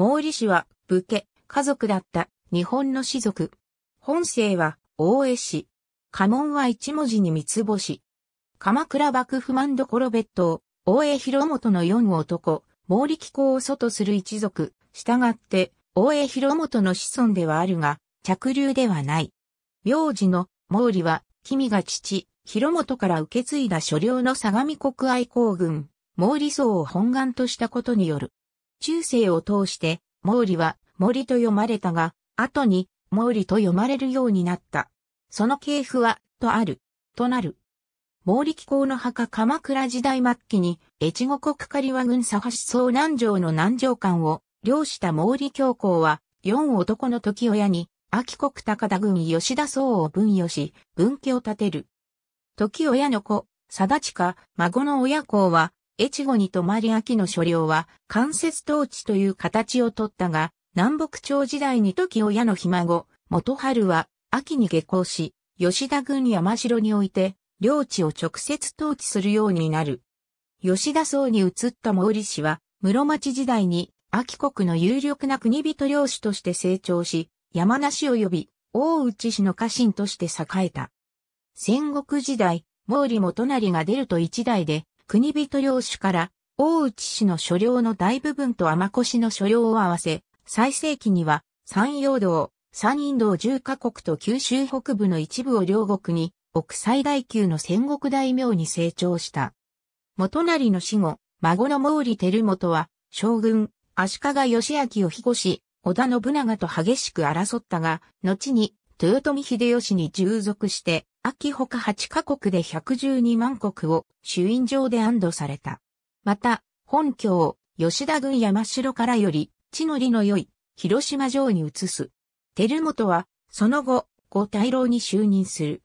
毛利氏は武家、家族だった日本の士族。本姓は大江氏。家紋は一文字に三つ星。鎌倉幕府万所別当、大江広元の四男、毛利機構を祖とする一族。従って、大江広元の子孫ではあるが、着流ではない。名字の毛利は、君が父、広元から受け継いだ所領の相模国愛公軍、毛利荘を本願としたことによる。中世を通して、毛利は毛利と読まれたが、後に毛利と読まれるようになった。その系譜は、とある、となる。毛利紀行の墓鎌倉時代末期に、越後国狩和軍佐橋総南城の南城間を、領した毛利教皇は、四男の時親に、秋国高田軍吉田総を分与し、分家を立てる。時親の子、貞近、孫の親公は、越後に泊まり秋の所領は間接統治という形をとったが、南北朝時代に時親のひ孫、元春は秋に下校し、吉田軍山城において、領地を直接統治するようになる。吉田荘に移った毛利氏は、室町時代に秋国の有力な国人領主として成長し、山梨及び大内氏の家臣として栄えた。戦国時代、毛利元成が出ると一代で、国人領主から大内氏の所領の大部分と天越の所領を合わせ、最盛期には山陽道、山陰道10カ国と九州北部の一部を両国に、奥最大級の戦国大名に成長した。元就の死後、孫の毛利輝元は、将軍、足利義明を庇護し、織田信長と激しく争ったが、後に、豊臣秀吉に従属して、秋他8カ国で112万国を主因上で安堵された。また、本郷、を吉田郡山城からより地の利の良い広島城に移す。照本は、その後、五大老に就任する。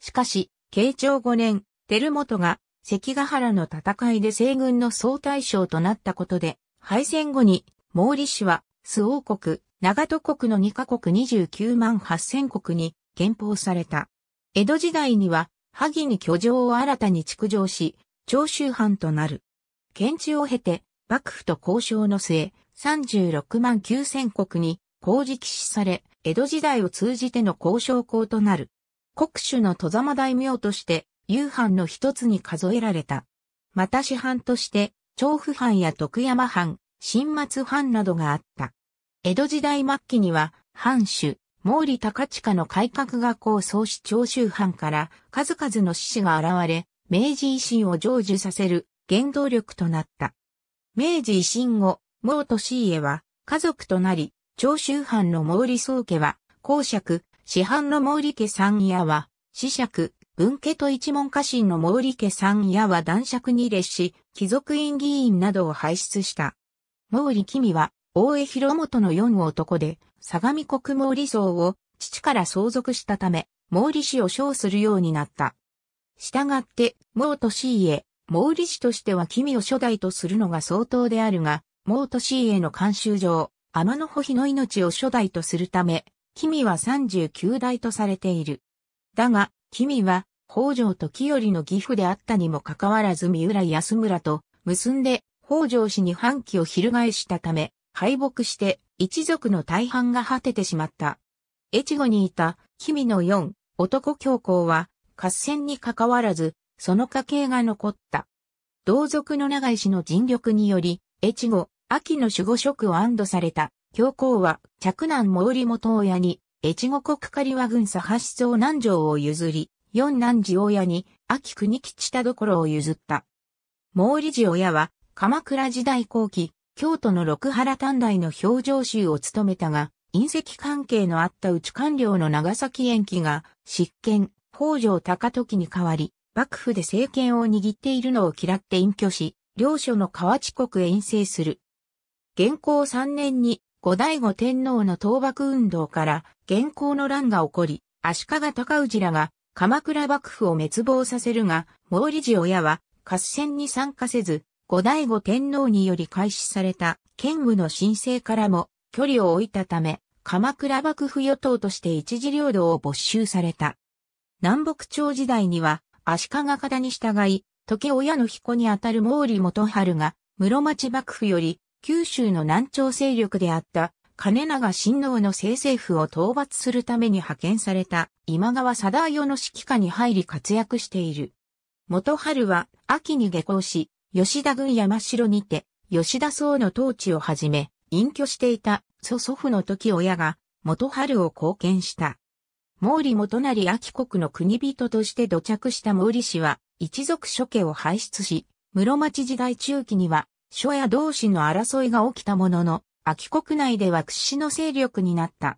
しかし、慶長5年、照本が関ヶ原の戦いで西軍の総大将となったことで、敗戦後に、毛利氏は、周王国、長戸国の2カ国29万8000国に、憲法された。江戸時代には、萩に居城を新たに築城し、長州藩となる。県地を経て、幕府と交渉の末、36万9000国に、工事騎士され、江戸時代を通じての交渉校となる。国主の戸様大名として、夕藩の一つに数えられた。また市藩として、長府藩や徳山藩、新松藩などがあった。江戸時代末期には、藩主、毛利高近の改革学校創始長州藩から数々の志士が現れ、明治維新を成就させる原動力となった。明治維新後、毛利家は家族となり、長州藩の毛利宗家は公爵、市範の毛利家三家は、子爵、文家と一門家臣の毛利家三家は男爵に列し、貴族院議員などを輩出した。毛利君は、大江広元の四男で、相模国毛利荘を父から相続したため、毛利氏を称するようになった。したがって、毛利氏家、毛利氏としては君を初代とするのが相当であるが、毛利氏家の慣習上、天の保日の命を初代とするため、君は三十九代とされている。だが、君は、北条と清里の義父であったにもかかわらず三浦安村と結んで、北条氏に反旗を翻したため、敗北して一族の大半が果ててしまった。越後にいた君の四男教皇は合戦に関わらずその家系が残った。同族の長石の尽力により、越後、秋の守護職を安堵された、教皇は、嫡男毛利元親に、越後国狩和軍佐八思南条を譲り、四男児親に、秋国吉田所を譲った。毛利寺親は、鎌倉時代後期、京都の六原短大の表情集を務めたが、隕石関係のあった内官僚の長崎延期が、執権、北条高時に代わり、幕府で政権を握っているのを嫌って隠居し、領所の河内国へ遠征する。元寇3年に、後醍醐天皇の倒幕運動から、元寇の乱が起こり、足利高氏らが、鎌倉幕府を滅亡させるが、毛利氏親は、合戦に参加せず、後醍醐天皇により開始された剣武の申請からも距離を置いたため、鎌倉幕府与党として一次領土を没収された。南北朝時代には足利方に従い、時親の彦にあたる毛利元春が室町幕府より九州の南朝勢力であった金長親王の政政府を討伐するために派遣された今川貞代の指揮下に入り活躍している。元春は秋に下校し、吉田軍山城にて、吉田僧の統治をはじめ、隠居していた祖祖父の時親が、元春を貢献した。毛利元成秋国の国人として土着した毛利氏は、一族諸家を輩出し、室町時代中期には、諸や同士の争いが起きたものの、秋国内では屈指の勢力になった。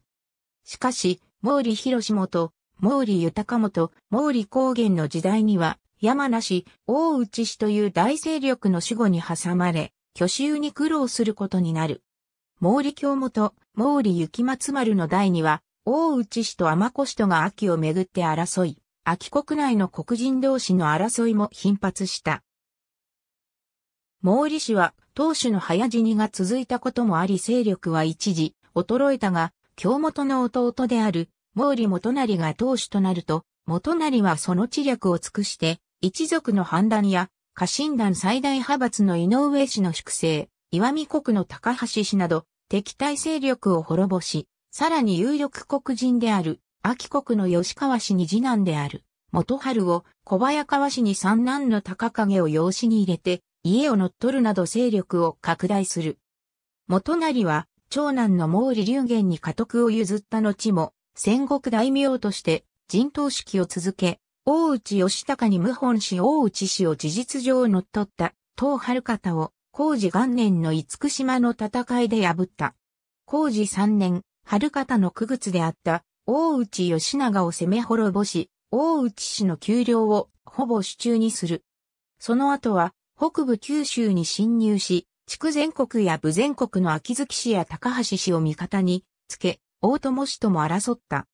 しかし、毛利広元、毛利豊元、毛利高原の時代には、山梨、大内氏という大勢力の守護に挟まれ、巨州に苦労することになる。毛利京元、毛利雪松丸の代には、大内氏と天子氏とが秋をめぐって争い、秋国内の黒人同士の争いも頻発した。毛利氏は当主の早死にが続いたこともあり勢力は一時衰えたが、京元の弟である毛利元就が当主となると、元就はその知略を尽くして一族の反乱や、家臣団最大派閥の井上氏の粛清、岩見国の高橋氏など、敵対勢力を滅ぼし、さらに有力国人である、秋国の吉川氏に次男である、元春を小早川氏に三男の高影を養子に入れて、家を乗っ取るなど勢力を拡大する。元成は、長男の毛利龍玄に家督を譲った後も、戦国大名として、陣頭指揮を続け、大内義高に謀反し大内氏を事実上乗っ取った、東春方を、工事元年の厳島の戦いで破った。工事三年、春方の傀儡であった、大内義長を攻め滅ぼし、大内氏の丘陵をほぼ手中にする。その後は、北部九州に侵入し、区全国や部全国の秋月氏や高橋氏を味方につけ、大友氏とも争った。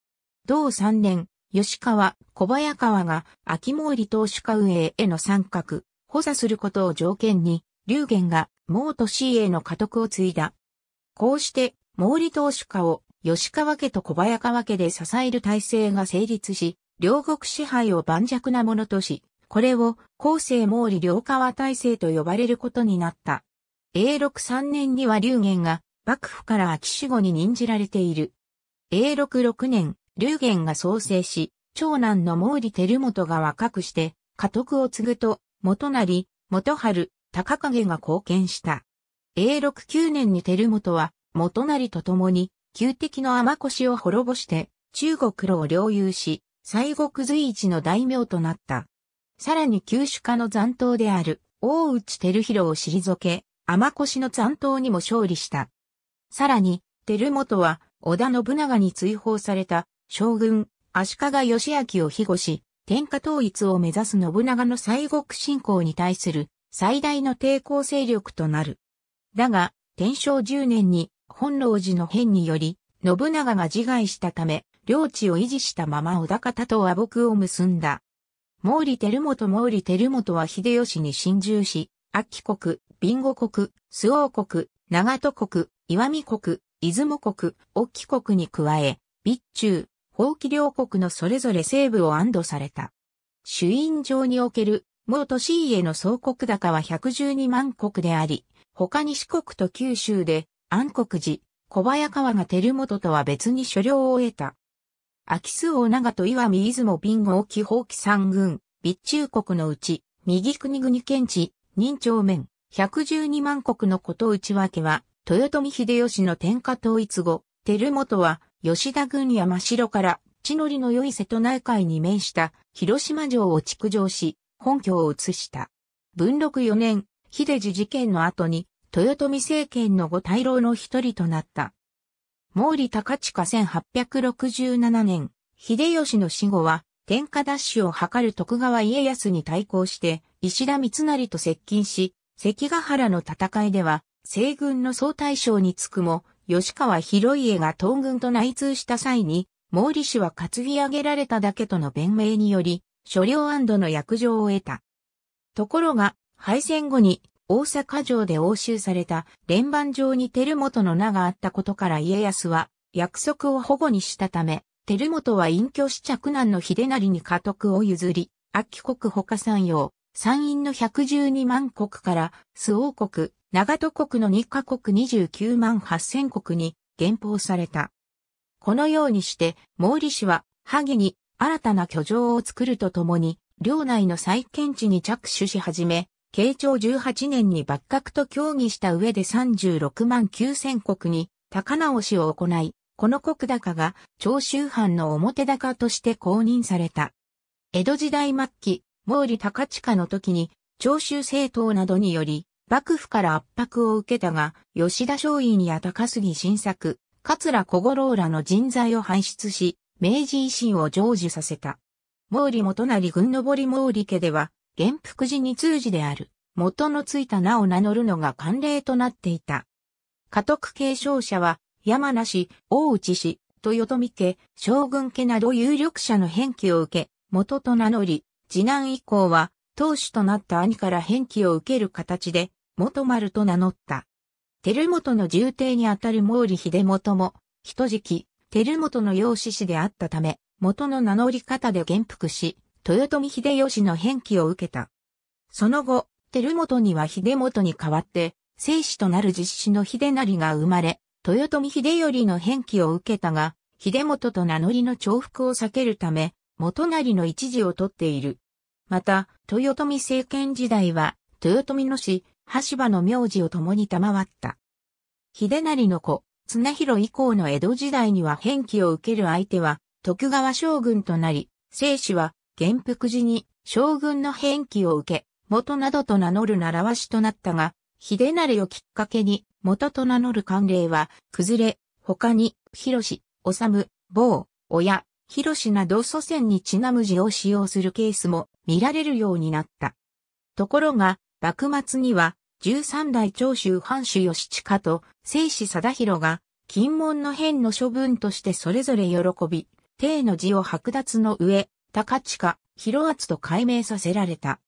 同三年、吉川、小早川が秋毛利投手家運営への参画、補佐することを条件に、龍玄が毛利市への家督を継いだ。こうして、毛利投手家を吉川家と小早川家で支える体制が成立し、両国支配を盤石なものとし、これを後世毛利両川体制と呼ばれることになった。永禄3年には龍玄が幕府から秋守護に任じられている。永禄6年、劉玄が創生し、長男の毛利輝元が若くして、家督を継ぐと、元成、元春、高影が貢献した。永禄九年に輝元は、元成と共に、旧敵の天越を滅ぼして、中国路を領有し、西国随一の大名となった。さらに旧主家の残党である、大内輝弘を退け、天越の残党にも勝利した。さらに、輝元は、織田信長に追放された将軍、足利義明を庇護し、天下統一を目指す信長の西国侵攻に対する最大の抵抗勢力となる。だが、天正10年に本能寺の変により、信長が自害したため、領地を維持したまま小高田と和睦を結んだ。毛利輝元毛利輝元は秀吉に侵入し、秋国、備後国、周王国、長戸国、岩見国、出雲国、沖国に加え、備中、王毅両国のそれぞれ西部を安堵された。主因上における、元都市への総国高は112万国であり、他に四国と九州で、安国寺、小早川が照元とは別に所領を得た。秋須王長と岩見出雲貧号機放棄三軍、備中国のうち、右国国県地、任長面、112万国のこと内訳は、豊臣秀吉の天下統一後、照元は、吉田軍や真城から地のりの良い瀬戸内海に面した広島城を築城し、本拠を移した。文禄4年、秀治事件の後に、豊臣政権の五大老の一人となった。毛利高近1867年、秀吉の死後は、天下奪取を図る徳川家康に対抗して、石田三成と接近し、関ヶ原の戦いでは、西軍の総大将につくも、吉川広家が東軍と内通した際に、毛利氏は担ぎ上げられただけとの弁明により、所領安の約定を得た。ところが、敗戦後に大阪城で押収された連番城に照本の名があったことから家康は約束を保護にしたため、照本は隠居し着難の秀成に家督を譲り、秋国他山陽、山陰の112万国から、周王国、長戸国の2カ国29万8千国に減封された。このようにして、毛利氏は、萩に新たな居城を作るとともに、領内の再建地に着手し始め、慶長18年に幕閣と協議した上で36万9千国に高直しを行い、この国高が長州藩の表高として公認された。江戸時代末期、毛利高近の時に、長州政党などにより、幕府から圧迫を受けたが、吉田松陰や高杉晋作、桂小五郎らの人材を輩出し、明治維新を成就させた。毛利元就軍のり毛利家では、元服寺に通じである、元のついた名を名乗るのが慣例となっていた。家督継承者は、山梨、大内氏、豊臣家、将軍家など有力者の返記を受け、元と名乗り、次男以降は、当主となった兄から返記を受ける形で、元丸と名乗った。照元の重邸にあたる毛利秀元も、じ時照元の養子子であったため、元の名乗り方で元服し、豊臣秀吉の返記を受けた。その後、照元には秀元に代わって、生死となる実子の秀成が生まれ、豊臣秀頼の返記を受けたが、秀元と名乗りの重複を避けるため、元成の一時を取っている。また、豊臣政権時代は、豊臣の氏、橋場の名字を共に賜った。秀成の子、綱広以降の江戸時代には変記を受ける相手は、徳川将軍となり、聖死は、元服寺に、将軍の変記を受け、元などと名乗る習わしとなったが、秀成をきっかけに、元と名乗る慣例は、崩れ、他に、広し、治、某、親、広しなど祖先にちなむ字を使用するケースも見られるようになった。ところが、幕末には、13代長州藩主義親と聖子貞弘が、金門の変の処分としてそれぞれ喜び、帝の字を剥奪の上、高近、広厚と改名させられた。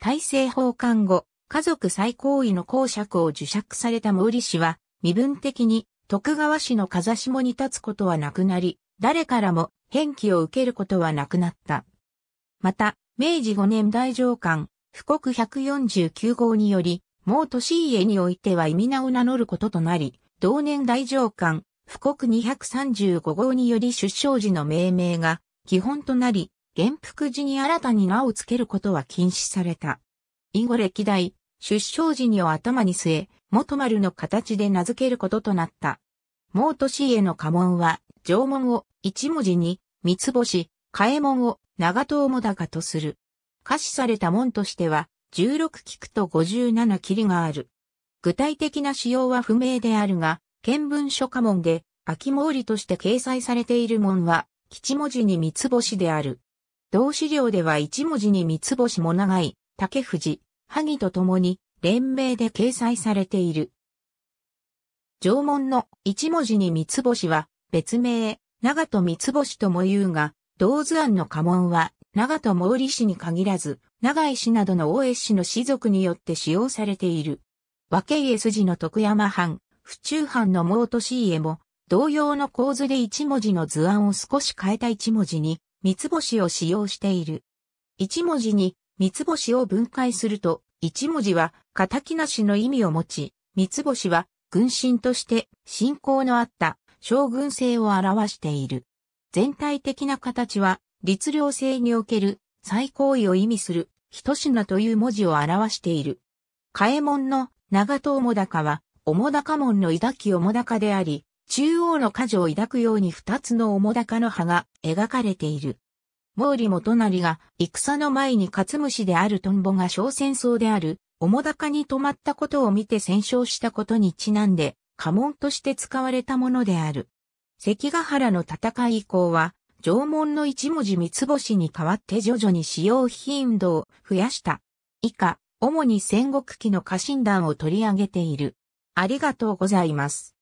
大政奉還後、家族最高位の公爵を受爵された毛利氏は、身分的に徳川氏の風下に立つことはなくなり、誰からも返記を受けることはなくなった。また、明治5年大上官、富国149号により、毛市家においては意味名を名乗ることとなり、同年大上官、富国235号により出生時の命名が基本となり、元服時に新たに名を付けることは禁止された。以後歴代、出生時にを頭に据え、元丸の形で名付けることとなった。毛市家の家紋は、縄文を一文字に、三つ星、替え門を長友高とする。可視された門としては、16菊と57霧がある。具体的な仕様は不明であるが、見聞書家門で、秋毛利として掲載されている門は、吉文字に三つ星である。同資料では一文字に三つ星も長い、竹藤、萩と共に、連名で掲載されている。縄文の一文字に三つ星は、別名、長と三つ星とも言うが、道図案の家紋は、長戸毛利氏に限らず、長井氏などの大江氏の氏族によって使用されている。和慶家筋の徳山藩、府中藩の毛利氏家も、同様の構図で一文字の図案を少し変えた一文字に、三つ星を使用している。一文字に、三つ星を分解すると、一文字は、仇なしの意味を持ち、三つ星は、軍神として、信仰のあった、将軍性を表している。全体的な形は、律令制における最高位を意味する、一品という文字を表している。かえ衛門の長戸だ高は、主高門の抱きだ高であり、中央の箇所を抱くように二つのだ高の葉が描かれている。毛利元就が戦の前に勝虫であるトンボが小戦争である、だ高に止まったことを見て戦勝したことにちなんで、家紋として使われたものである。関ヶ原の戦い以降は、縄文の一文字三つ星に代わって徐々に使用頻度を増やした。以下、主に戦国期の家臣団を取り上げている。ありがとうございます。